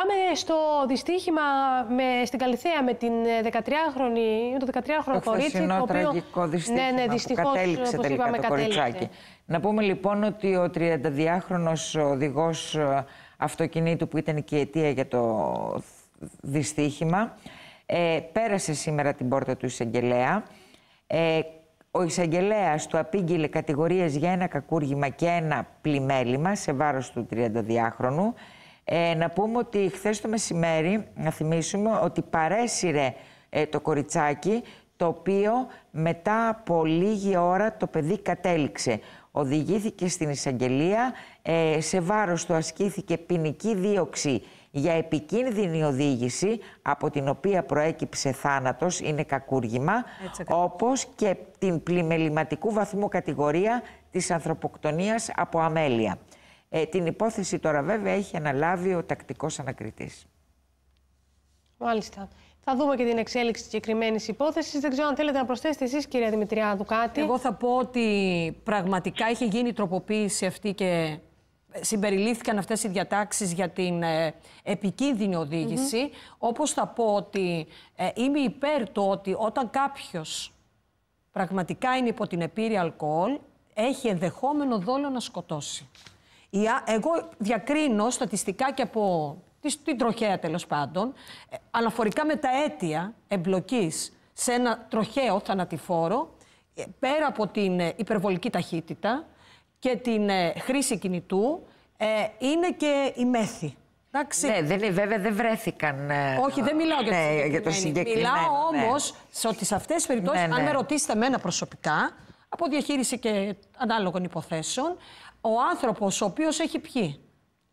Πάμε στο δυστύχημα με, στην Καλυθέα με την 13χρονη, ε, το 13χρονο το κορίτσι. Το τραγικό ναι, ναι, δυστύχημα δυστυχώς, που κατέληξε τελικά είπαμε, το κατέληξε. κοριτσάκι. Να πούμε λοιπόν ότι ο 32χρονος οδηγός ε, αυτοκινήτου που ήταν και η αιτία για το δυστύχημα ε, πέρασε σήμερα την πόρτα του εισαγγελέα. Ε, ο εισαγγελέας του απήγγειλε κατηγορίες για ένα κακούργημα και ένα πλημέλημα σε βάρος του 32χρονου. Ε, να πούμε ότι χθες το μεσημέρι, να θυμίσουμε, ότι παρέσυρε ε, το κοριτσάκι, το οποίο μετά από λίγη ώρα το παιδί κατέληξε. Οδηγήθηκε στην εισαγγελία, ε, σε βάρος του ασκήθηκε ποινική δίωξη για επικίνδυνη οδήγηση, από την οποία προέκυψε θάνατος, είναι κακούργημα, όπως και την πλημεληματικού βαθμού κατηγορία της ανθρωποκτονίας από αμέλεια. Ε, την υπόθεση τώρα βέβαια έχει αναλάβει ο τακτικός ανακριτής. Μάλιστα. Θα δούμε και την εξέλιξη της συγκεκριμένης υπόθεσης. Δεν ξέρω αν θέλετε να προσθέσετε εσείς, κυρία Δημητριάδου, κάτι. Εγώ θα πω ότι πραγματικά είχε γίνει η τροποποίηση αυτή και συμπεριλήφθηκαν αυτές οι διατάξεις για την ε, επικίνδυνη οδήγηση. Mm Όπως θα πω ότι ε, είμαι υπέρ του ότι όταν κάποιος πραγματικά είναι υπό την επίρρεια αλκοόλ, έχει ενδεχόμενο δόλο να σκοτώσει. Εγώ διακρίνω στατιστικά και από την τροχέα τέλος πάντων, ε, αναφορικά με τα αίτια εμπλοκής σε ένα τροχαίο θανατηφόρο, ε, πέρα από την ε, υπερβολική ταχύτητα και την χρήση κινητού, είναι και η μέθη. Ναι, δεν, βέβαια δεν βρέθηκαν. Όχι, δεν μιλάω για, το, συγκεκριμένο. Ναι, για το Μιλάω ναι. όμως ότι σε αυτές τις περιπτώσεις, ναι, αν με ναι. ρωτήσετε εμένα προσωπικά, από διαχείριση και ανάλογων υποθέσεων, ο άνθρωπος ο οποίος έχει πιει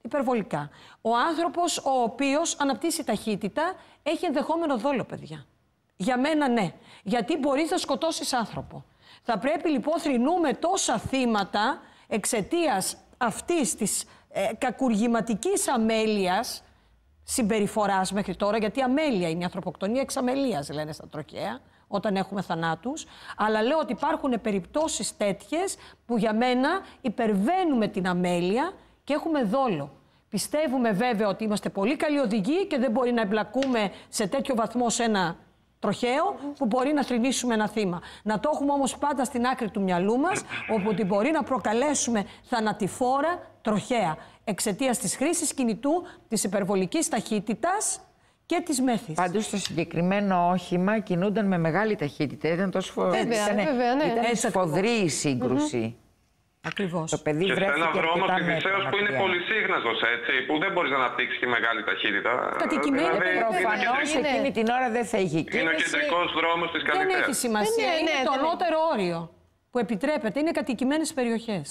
υπερβολικά, ο άνθρωπος ο οποίος αναπτύσσει ταχύτητα, έχει ενδεχόμενο δόλο, παιδιά. Για μένα ναι. Γιατί μπορεί να σκοτώσεις άνθρωπο. Θα πρέπει λοιπόν θρυνούμε τόσα θύματα εξαιτίας αυτής της ε, κακουργηματικής αμέλειας συμπεριφοράς μέχρι τώρα, γιατί αμέλεια είναι η ανθρωποκτονία εξ αμελία, λένε στα τροχαία, όταν έχουμε θανάτους. Αλλά λέω ότι υπάρχουν περιπτώσεις τέτοιες που για μένα υπερβαίνουμε την αμέλεια και έχουμε δόλο. Πιστεύουμε βέβαια ότι είμαστε πολύ καλοί οδηγοί και δεν μπορεί να εμπλακούμε σε τέτοιο βαθμό σε ένα τροχαίο που μπορεί να θρυνήσουμε ένα θύμα. Να το έχουμε όμως πάντα στην άκρη του μυαλού μας, όπου μπορεί να προκαλέσουμε θανατηφόρα τροχαία εξαιτίας της χρήσης κινητού, της υπερβολικής ταχύτητας και της μέθης. Πάντως το συγκεκριμένο όχημα κινούνταν με μεγάλη ταχύτητα. Ήταν τόσο φοβερή. Ναι. η συγκρουση Ακριβώς. Το παιδί και σε ένα δρόμο που είναι πολύ σύγχρονο έτσι, που δεν μπορείς να αναπτύξεις και μεγάλη ταχύτητα. Κατοικημένη δηλαδή, προφανώ εκείνη την ώρα δεν θα έχει Είναι ο κεντρικός δρόμος της Καλυθέα. Δεν έχει σημασία. Ε, ναι, είναι, ναι, το ανώτερο όριο που επιτρέπεται. Είναι κατοικημένες περιοχές.